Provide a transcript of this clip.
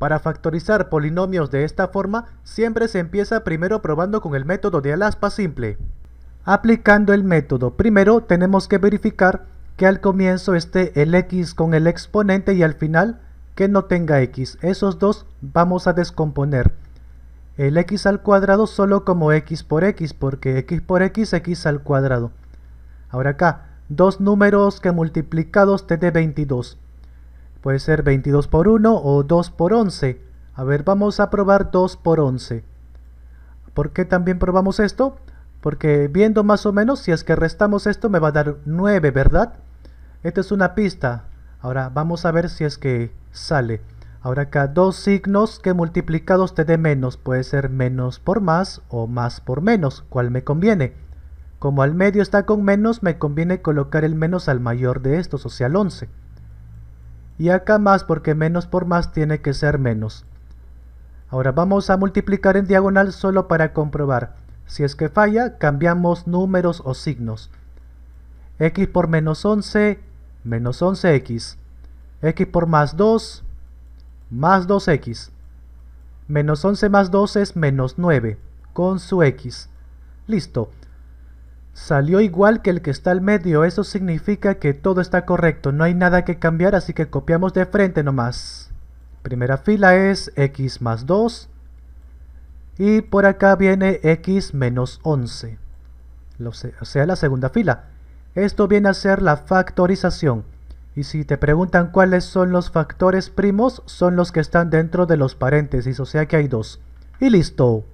Para factorizar polinomios de esta forma, siempre se empieza primero probando con el método de Alaspa simple. Aplicando el método, primero tenemos que verificar que al comienzo esté el x con el exponente y al final que no tenga x. Esos dos vamos a descomponer. El x al cuadrado solo como x por x, porque x por x, x al cuadrado. Ahora acá, dos números que multiplicados te dé 22. Puede ser 22 por 1 o 2 por 11. A ver, vamos a probar 2 por 11. ¿Por qué también probamos esto? Porque viendo más o menos, si es que restamos esto me va a dar 9, ¿verdad? Esta es una pista. Ahora vamos a ver si es que sale. Ahora acá dos signos que multiplicados te dé menos. Puede ser menos por más o más por menos. ¿Cuál me conviene? Como al medio está con menos, me conviene colocar el menos al mayor de estos, o sea al 11. Y acá más porque menos por más tiene que ser menos. Ahora vamos a multiplicar en diagonal solo para comprobar. Si es que falla, cambiamos números o signos. x por menos 11, menos 11x. x por más 2, más 2x. Menos 11 más 2 es menos 9, con su x. Listo. Salió igual que el que está al medio, eso significa que todo está correcto, no hay nada que cambiar, así que copiamos de frente nomás. Primera fila es x más 2 y por acá viene x menos 11, o sea la segunda fila. Esto viene a ser la factorización. Y si te preguntan cuáles son los factores primos, son los que están dentro de los paréntesis, o sea que hay dos. Y listo.